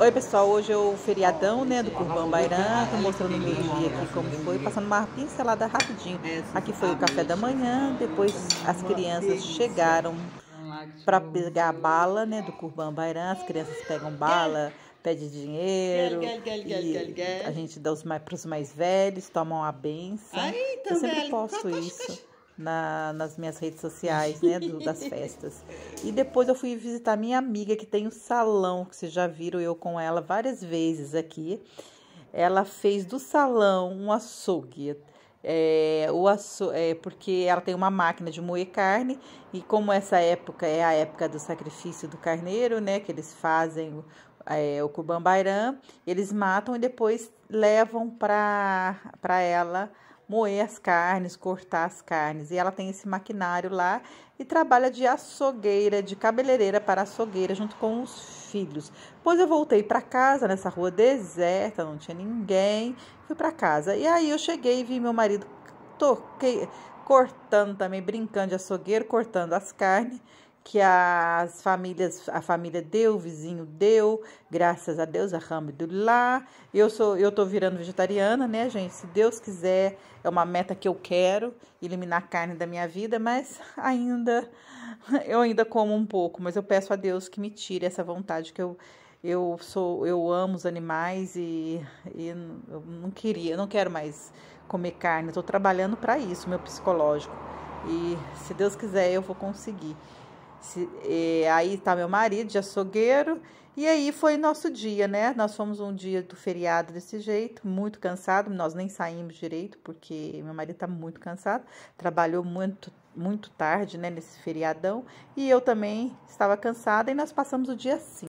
Oi pessoal, hoje é o feriadão né, do Curvão Bairã, tô mostrando o meu dia aqui como foi, passando uma pincelada rapidinho. Aqui foi o café da manhã, depois as crianças chegaram para pegar a bala né, do Curvão Bairã, as crianças pegam bala, pedem dinheiro, a gente dá para os mais velhos, tomam a benção, eu sempre posso isso na, nas minhas redes sociais, né? Do, das festas. E depois eu fui visitar minha amiga que tem um salão, que vocês já viram eu com ela várias vezes aqui. Ela fez do salão um açougue. É, o aço, é, porque ela tem uma máquina de moer carne e como essa época é a época do sacrifício do carneiro, né, que eles fazem é, o cubambairã, eles matam e depois levam para ela moer as carnes, cortar as carnes. E ela tem esse maquinário lá e trabalha de açougueira, de cabeleireira para açougueira, junto com os filhos. Pois eu voltei para casa nessa rua deserta, não tinha ninguém. Fui para casa. E aí eu cheguei e vi meu marido toquei, cortando também, brincando de açougueiro, cortando as carnes que as famílias, a família deu, o vizinho deu, graças a Deus, a lá. Eu sou, eu tô virando vegetariana, né, gente? Se Deus quiser, é uma meta que eu quero, eliminar a carne da minha vida, mas ainda eu ainda como um pouco, mas eu peço a Deus que me tire essa vontade que eu eu sou eu amo os animais e, e eu não queria, eu não quero mais comer carne. Estou trabalhando para isso, meu psicológico. E se Deus quiser, eu vou conseguir. Se, e, aí tá meu marido de açougueiro. E aí foi nosso dia, né? Nós fomos um dia do feriado desse jeito, muito cansado. Nós nem saímos direito, porque meu marido tá muito cansado. Trabalhou muito, muito tarde, né? Nesse feriadão. E eu também estava cansada e nós passamos o dia assim.